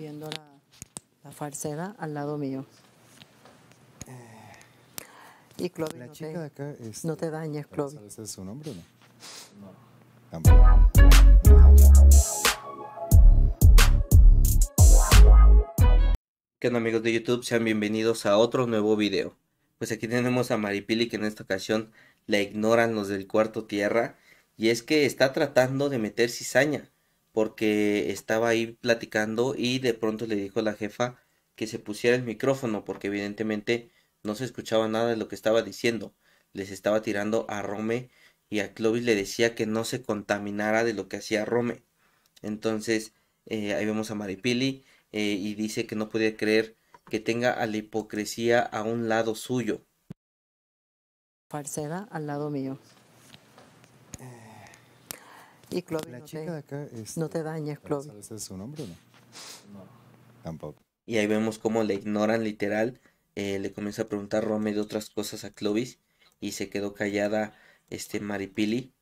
viendo la, la falsera al lado mío. y Clovis, este, no, te, de no dañes, Clovis. ¿Sabes su nombre o no? No. ¿Qué amigos de YouTube? Sean bienvenidos a otro nuevo video. Pues aquí tenemos a Maripili que en esta ocasión la ignoran los del cuarto tierra. Y es que está tratando de meter cizaña porque estaba ahí platicando y de pronto le dijo a la jefa que se pusiera el micrófono porque evidentemente no se escuchaba nada de lo que estaba diciendo. Les estaba tirando a Rome y a Clovis le decía que no se contaminara de lo que hacía Rome. Entonces eh, ahí vemos a Maripili eh, y dice que no podía creer que tenga a la hipocresía a un lado suyo. al lado mío. Y Clovis, de este, Clovis. su nombre Y ahí vemos cómo le ignoran literal. Eh, le comienza a preguntar Romeo de otras cosas a Clovis y se quedó callada este Maripili.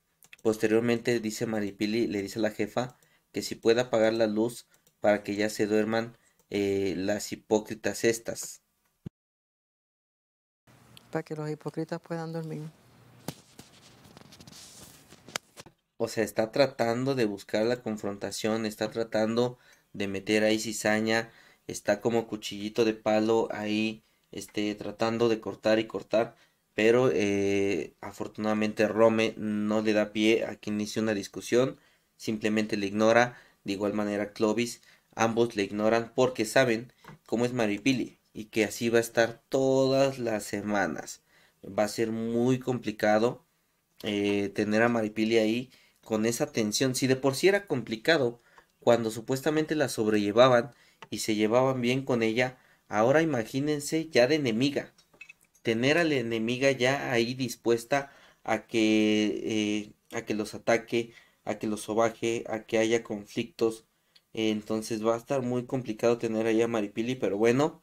Posteriormente dice Maripili, le dice a la jefa que si puede apagar la luz para que ya se duerman eh, las hipócritas estas. Para que los hipócritas puedan dormir. o sea, está tratando de buscar la confrontación, está tratando de meter ahí cizaña, está como cuchillito de palo ahí, este, tratando de cortar y cortar, pero eh, afortunadamente Rome no le da pie a que inicie una discusión, simplemente le ignora, de igual manera Clovis, ambos le ignoran porque saben cómo es Maripili y que así va a estar todas las semanas. Va a ser muy complicado eh, tener a Maripili ahí con esa tensión, si de por sí era complicado cuando supuestamente la sobrellevaban y se llevaban bien con ella, ahora imagínense ya de enemiga, tener a la enemiga ya ahí dispuesta a que, eh, a que los ataque, a que los sobaje, a que haya conflictos. Eh, entonces va a estar muy complicado tener ahí a Maripili, pero bueno,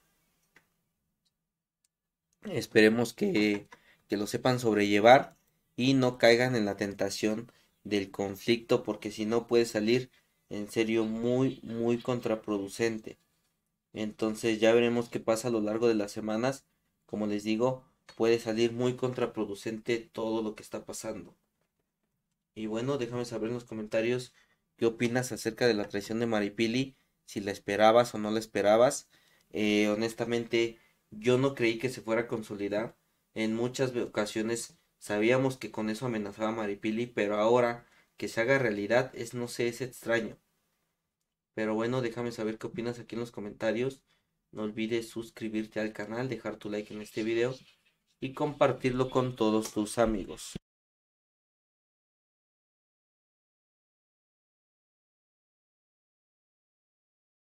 esperemos que, que lo sepan sobrellevar y no caigan en la tentación del conflicto porque si no puede salir en serio muy muy contraproducente. Entonces ya veremos qué pasa a lo largo de las semanas. Como les digo, puede salir muy contraproducente todo lo que está pasando. Y bueno, déjame saber en los comentarios qué opinas acerca de la traición de Maripili, si la esperabas o no la esperabas. Eh, honestamente, yo no creí que se fuera a consolidar. En muchas ocasiones Sabíamos que con eso amenazaba a Maripili, pero ahora que se haga realidad es no sé, es extraño. Pero bueno, déjame saber qué opinas aquí en los comentarios. No olvides suscribirte al canal, dejar tu like en este video y compartirlo con todos tus amigos.